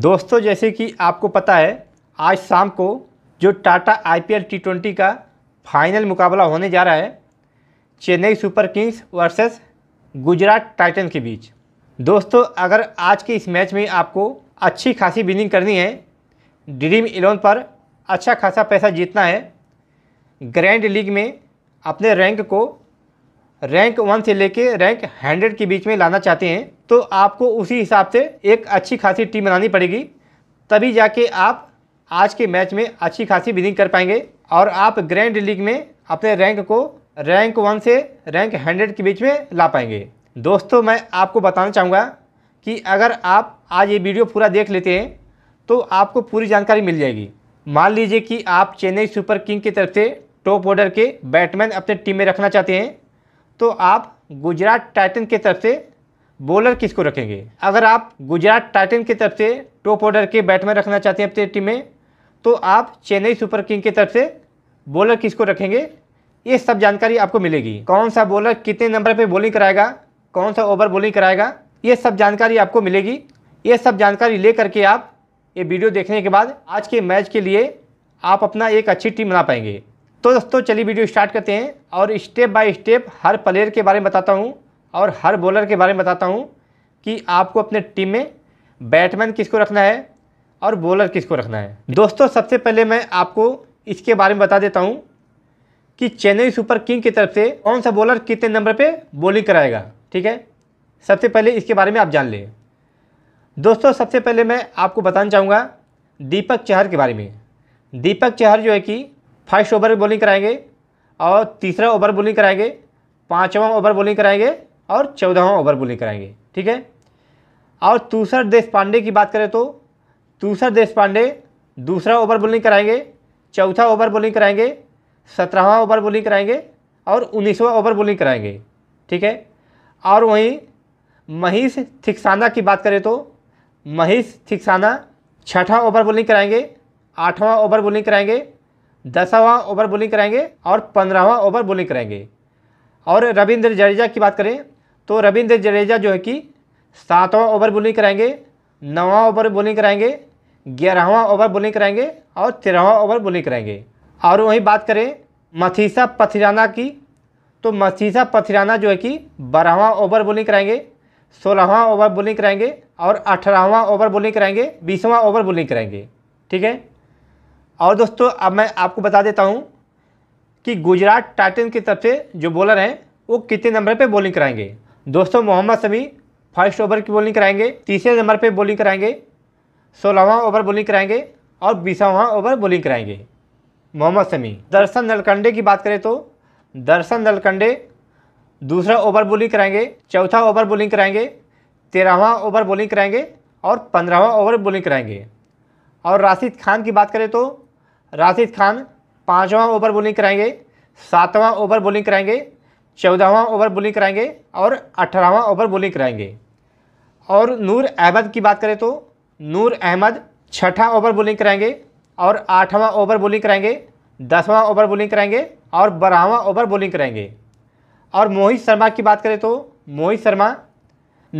दोस्तों जैसे कि आपको पता है आज शाम को जो टाटा आईपीएल टी का फाइनल मुकाबला होने जा रहा है Chennai super kings versus Gujarat titan के बीच दोस्तों अगर आज के इस मैच में आपको अच्छी खासी बिनिंग करनी है ड्रीम इलेवन पर अच्छा खासा पैसा जीतना है ग्रैंड लीग में अपने रैंक को रैंक वन से लेके रैंक हंड्रेड के बीच में लाना चाहते हैं तो आपको उसी हिसाब से एक अच्छी खासी टीम बनानी पड़ेगी तभी जाके आप आज के मैच में अच्छी खासी बिलिंग कर पाएंगे और आप ग्रैंड लीग में अपने रैंक को रैंक वन से रैंक हंड्रेड के बीच में ला पाएंगे दोस्तों मैं आपको बताना चाहूँगा कि अगर आप आज ये वीडियो पूरा देख लेते हैं तो आपको पूरी जानकारी मिल जाएगी मान लीजिए कि आप चेन्नई सुपर किंग की तरफ से टॉप ऑर्डर के बैटमैन अपने टीम में रखना चाहते हैं तो आप गुजरात टाइटन की तरफ से बॉलर किसको रखेंगे अगर आप गुजरात टाइटन की तरफ से टॉप ऑर्डर के बैटमैन रखना चाहते हैं अपनी टीम में तो आप चेन्नई सुपर किंग की तरफ से बॉलर किसको रखेंगे ये सब जानकारी आपको मिलेगी कौन सा बॉलर कितने नंबर पर बॉलिंग कराएगा कौन सा ओवर बॉलिंग कराएगा ये सब जानकारी आपको मिलेगी ये सब जानकारी ले करके आप ये वीडियो देखने के बाद आज के मैच के लिए आप अपना एक अच्छी टीम बना पाएंगे तो दोस्तों चलिए वीडियो स्टार्ट करते हैं और स्टेप बाय स्टेप हर प्लेयर के बारे में बताता हूँ और हर बॉलर के बारे में बताता हूँ कि आपको अपने टीम में बैट्समैन किसको रखना है और बॉलर किसको रखना है दोस्तों सबसे पहले मैं आपको इसके बारे में बता देता हूँ कि चेन्नई सुपर किंग की तरफ से कौन सा बॉलर कितने नंबर पे बॉलिंग कराएगा ठीक है सबसे पहले इसके बारे में आप जान लें दोस्तों सबसे पहले मैं आपको बताना चाहूँगा दीपक चहर के बारे में दीपक चहर जो है कि फर्स्ट ओवर बॉलिंग कराएंगे और तीसरा ओवर बॉलिंग कराएंगे पाँचवा ओवर बॉलिंग कराएंगे और चौदहवा ओवर बोलिंग कराएंगे ठीक है और तूसर देश पांडे की बात करें तो तूसर देश पांडे दूसरा ओवर बोलिंग कराएंगे चौथा ओवर बोलिंग कराएंगे सत्रहवा ओवर बोलिंग कराएंगे और उन्नीसवा ओवर बोलिंग कराएंगे ठीक है और वहीं महेश थिकसाना की बात करें तो महेश थिकसाना छठा ओवर बोलिंग कराएंगे आठवां ओवर बोलिंग कराएंगे दसवां ओवर बोलिंग कराएंगे और पंद्रहवां ओवर बोलिंग कराएंगे और रविंद्र जडेजा की बात करें तो रविंद्र जडेजा जो है कि सातवां ओवर बॉलिंग कराएंगे नवा ओवर बॉलिंग कराएंगे ग्यारहवा ओवर बॉलिंग कराएंगे और तेरहवा ओवर बॉलिंग कराएंगे और वहीं बात करें मथीसा पथिराना की तो मथीसा पथिराना जो है कि बारहवा ओवर बॉलिंग कराएंगे सोलहवा ओवर बॉलिंग कराएंगे और अठारहवां ओवर बॉलिंग कराएंगे बीसवां ओवर बॉलिंग कराएंगे ठीक है और दोस्तों अब मैं आपको बता देता हूँ कि गुजरात टाइटन की तरफ से जो बॉलर हैं वो कितने नंबर पर बॉलिंग कराएंगे दोस्तों मोहम्मद समी फर्स्ट ओवर की बॉलिंग कराएंगे तीसरे नंबर पे बॉलिंग कराएंगे सोलहवां ओवर बॉलिंग कराएंगे और बीसवां ओवर बॉलिंग कराएंगे मोहम्मद समी दर्शन नलकंडे की बात करें तो दर्शन नलकंडे दूसरा ओवर बॉलिंग कराएंगे चौथा ओवर बॉलिंग कराएंगे तेरहवा ओवर बॉलिंग कराएंगे और पंद्रहवा ओवर बॉलिंग कराएंगे और राशिद खान की बात करें तो राशिद खान पाँचवा ओवर बॉलिंग कराएंगे सातवां ओवर बॉलिंग कराएंगे चौदहवा ओवर बोलिंग कराएंगे और अठारहवा ओवर बोलिंग कराएंगे और नूर अहमद की बात करें तो नूर अहमद छठा ओवर बोलिंग कराएंगे और आठवां ओवर बॉलिंग कराएंगे दसवां ओवर बोलिंग कराएंगे और बारहवां ओवर बॉलिंग कराएंगे और मोहित शर्मा की बात करें तो मोहित शर्मा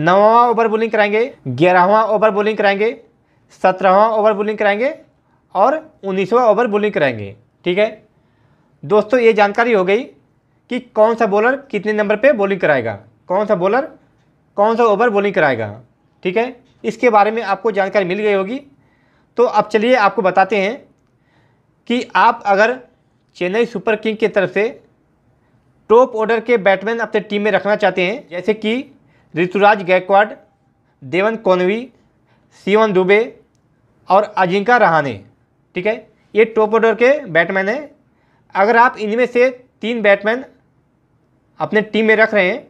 नौवां ओवर बोलिंग कराएंगे ग्यारहवां ओवर बोलिंग कराएंगे सत्रहवां ओवर बोलिंग कराएंगे और उन्नीसवां ओवर बोलिंग कराएंगे ठीक है दोस्तों ये जानकारी हो गई कि कौन सा बॉलर कितने नंबर पे बॉलिंग कराएगा कौन सा बॉलर कौन सा ओवर बॉलिंग कराएगा ठीक है इसके बारे में आपको जानकारी मिल गई होगी तो अब चलिए आपको बताते हैं कि आप अगर चेन्नई सुपर किंग की तरफ से टॉप ऑर्डर के बैट्समैन अपने टीम में रखना चाहते हैं जैसे कि ऋतुराज गायकवाड़ देवन कोनवी सीवन दुबे और अजिंका रहाने ठीक है ये टॉप ऑर्डर के बैट्समैन हैं अगर आप इनमें से तीन बैटमैन अपने टीम में रख रहे हैं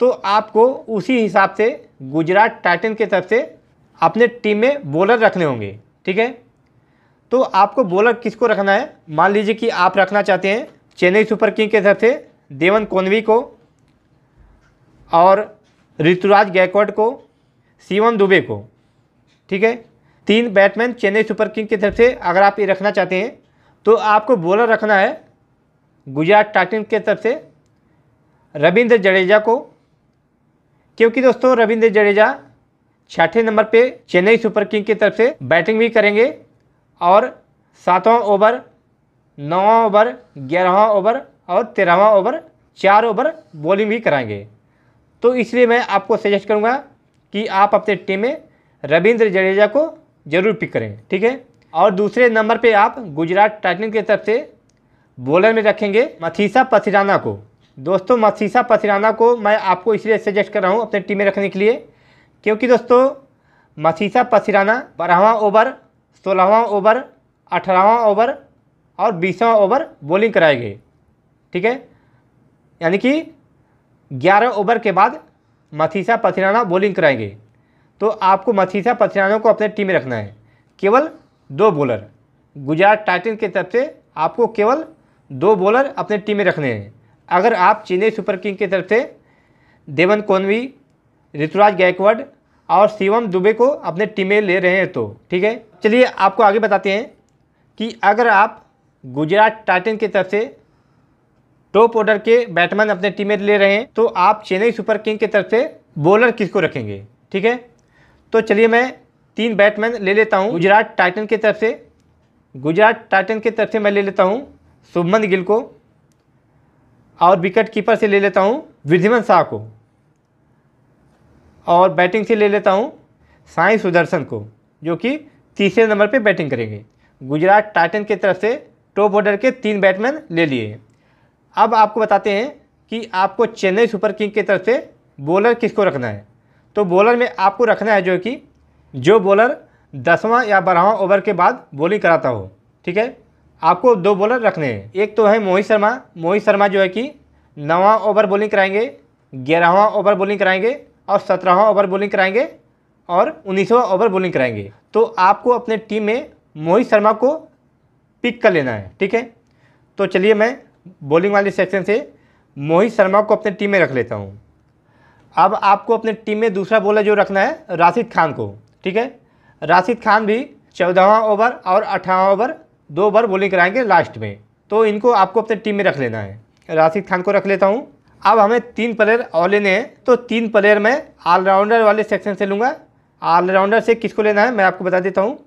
तो आपको उसी हिसाब से गुजरात टाइटन के तरफ से अपने टीम में बॉलर रखने होंगे ठीक है तो आपको बॉलर किसको रखना है मान लीजिए कि आप रखना चाहते हैं चेन्नई सुपर किंग के तरफ से देवन कोनवी को और ऋतुराज गायकवाड को सीवन दुबे को ठीक है तीन बैटमैन चेन्नई सुपर किंग की तरफ से अगर आप ये रखना चाहते हैं तो आपको बॉलर रखना है गुजरात टाइटन के तरफ से रविंद्र जडेजा को क्योंकि दोस्तों रविंद्र जडेजा छठे नंबर पे चेन्नई सुपर किंग की तरफ से बैटिंग भी करेंगे और सातवां ओवर नौवां ओवर ग्यारहवा ओवर और तेरहवा ओवर चार ओवर बॉलिंग भी कराएंगे तो इसलिए मैं आपको सजेस्ट करूंगा कि आप अपने टीम में रविंद्र जडेजा को जरूर पिक करें ठीक है और दूसरे नंबर पे आप गुजरात टाइटन की तरफ से बॉलर में रखेंगे मथीसा पथिराना को दोस्तों मथीसा पथिराना को मैं आपको इसलिए सजेस्ट कर रहा हूँ अपने टीम में रखने के लिए क्योंकि दोस्तों मथीसा पथिराना बारहवा ओवर सोलहवा ओवर अठारहवा ओवर और बीसवा ओवर बॉलिंग कराएंगे ठीक है यानी कि ग्यारह ओवर के बाद मथीसा पथिराना बॉलिंग कराएंगे तो आपको मथीसा पथिराना को अपने टीम में रखना है केवल दो बॉलर गुजरात टाइटन की तरफ से आपको केवल दो बॉलर अपने टीम में रखने हैं अगर आप चेन्नई सुपर किंग की तरफ से देवन कोनवी ऋतुराज गायकवाड़ और शिवम दुबे को अपने टीम में ले रहे हैं तो ठीक है चलिए आपको आगे बताते हैं कि अगर आप गुजरात टाइटन की तरफ से टॉप ऑर्डर के बैटमैन अपने टीम में ले रहे हैं तो आप चेन्नई सुपर किंग की तरफ से बॉलर किसको रखेंगे ठीक है तो चलिए मैं तीन बैटमैन ले लेता हूँ गुजरात टाइटन की तरफ से गुजरात टाइटन की तरफ से मैं ले लेता हूँ शुभमन गिल को और विकेट कीपर से ले लेता हूँ विधिमन शाह को और बैटिंग से ले लेता हूँ साई सुदर्शन को जो कि तीसरे नंबर पे बैटिंग करेंगे गुजरात टाइटन की तरफ से टॉप ऑर्डर के तीन बैट्समैन ले लिए अब आपको बताते हैं कि आपको चेन्नई सुपर किंग की तरफ से बॉलर किसको रखना है तो बॉलर में आपको रखना है जो कि जो बॉलर दसवां या बारहवा ओवर के बाद बॉलिंग कराता हो ठीक है आपको दो बॉलर रखने हैं एक तो है मोहित शर्मा मोहित शर्मा जो है कि नवा ओवर बॉलिंग कराएंगे ग्यारहवा ओवर बॉलिंग कराएंगे और सत्रहवा ओवर बॉलिंग कराएंगे और उन्नीसवा ओवर बॉलिंग कराएंगे तो आपको अपने टीम में मोहित शर्मा को पिक कर लेना है ठीक है तो चलिए मैं बॉलिंग वाले सेक्शन से मोहित शर्मा को अपने टीम में रख लेता हूँ अब आपको अपने टीम में दूसरा बॉलर जो रखना है राशिद खान को ठीक है राशिद खान भी चौदहवा ओवर और अठारहवा ओवर दो बार बॉलिंग कराएंगे लास्ट में तो इनको आपको अपने टीम में रख लेना है राशिद खान को रख लेता हूँ अब हमें तीन प्लेयर और लेने हैं तो तीन प्लेयर मैं ऑलराउंडर वाले सेक्शन से लूँगा ऑलराउंडर से किसको लेना है मैं आपको बता देता हूँ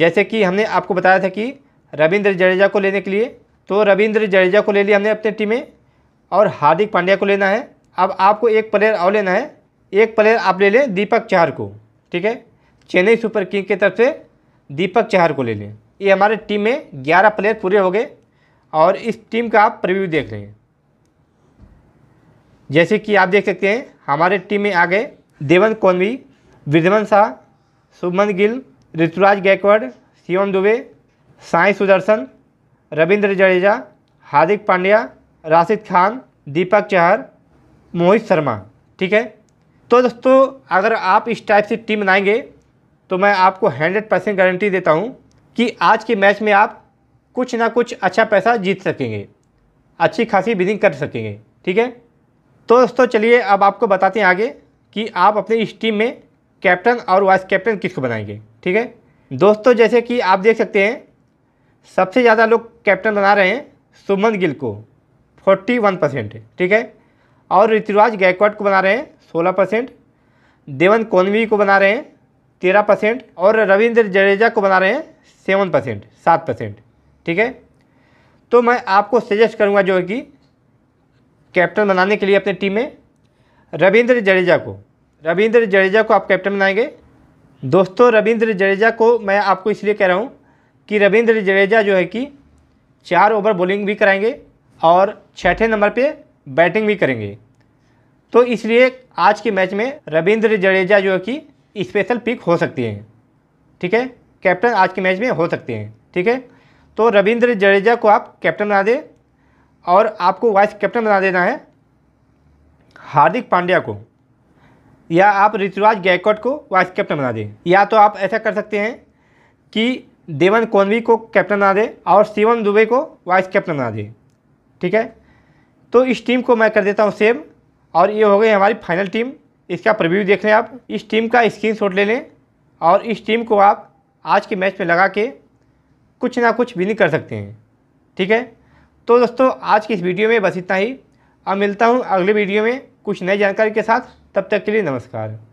जैसे कि हमने आपको बताया था कि रविंद्र जडेजा को लेने के लिए तो रविंद्र जडेजा को ले लिया हमने अपने टीम में और हार्दिक पांड्या को लेना है अब आपको एक प्लेयर और लेना है एक प्लेयर आप ले लें दीपक चहर को ठीक है चेन्नई सुपर किंग की तरफ से दीपक चहर को ले लें ये हमारे टीम में ग्यारह प्लेयर पूरे हो गए और इस टीम का आप प्रिव्यू देख रहे हैं जैसे कि आप देख सकते हैं हमारे टीम में आ गए देवन कौनवी विधवन शाह सुमन गिल ऋतुराज गायकवाड़ शिवम दुबे साई सुदर्शन रविंद्र जडेजा हार्दिक पांड्या राशिद खान दीपक चहर मोहित शर्मा ठीक है तो दोस्तों अगर आप इस टाइप से टीम बनाएंगे तो मैं आपको हंड्रेड परसेंट गारंटी देता हूँ कि आज के मैच में आप कुछ ना कुछ अच्छा पैसा जीत सकेंगे अच्छी खासी बिनिंग कर सकेंगे ठीक है तो दोस्तों चलिए अब आपको बताते हैं आगे कि आप अपने इस टीम में कैप्टन और वाइस कैप्टन किसको बनाएंगे ठीक है दोस्तों जैसे कि आप देख सकते हैं सबसे ज़्यादा लोग कैप्टन बना रहे हैं सुमन गिल को फोर्टी वन परसेंट ठीक है और ऋतुराज गायकवाड को बना रहे हैं सोलह परसेंट देवन कोनवी को बना रहे हैं तेरह परसेंट और रविंद्र जडेजा को बना रहे हैं सेवन परसेंट सात परसेंट ठीक है तो मैं आपको सजेस्ट करूंगा जो है कि कैप्टन बनाने के लिए अपने टीम में रविंद्र जडेजा को रविंद्र जडेजा को आप कैप्टन बनाएंगे दोस्तों रविंद्र जडेजा को मैं आपको इसलिए कह रहा हूँ कि रविंद्र जडेजा जो है कि चार ओवर बॉलिंग भी कराएंगे और छठे नंबर पे बैटिंग भी करेंगे तो इसलिए आज के मैच में रविंद्र जडेजा जो है कि स्पेशल पिक हो सकती हैं ठीक है कैप्टन आज के मैच में हो सकते हैं ठीक है तो रविंद्र जडेजा को आप कैप्टन बना दें और आपको वाइस कैप्टन बना देना है हार्दिक पांड्या को या आप ऋतुराज गायकॉट को वाइस कैप्टन बना दें या तो आप ऐसा कर सकते हैं कि देवन कोनवी को कैप्टन बना दें और शिवम दुबे को वाइस कैप्टन बना दें ठीक है तो इस टीम को मैं कर देता हूँ सेव और ये हो गई हमारी फाइनल टीम इसका प्रिव्यू देख लें आप इस टीम का स्क्रीन शॉट ले लें और इस टीम को आप आज के मैच में लगा के कुछ ना कुछ विनिंग कर सकते हैं ठीक है तो दोस्तों आज की इस वीडियो में बस इतना ही अब मिलता हूँ अगले वीडियो में कुछ नई जानकारी के साथ तब तक के लिए नमस्कार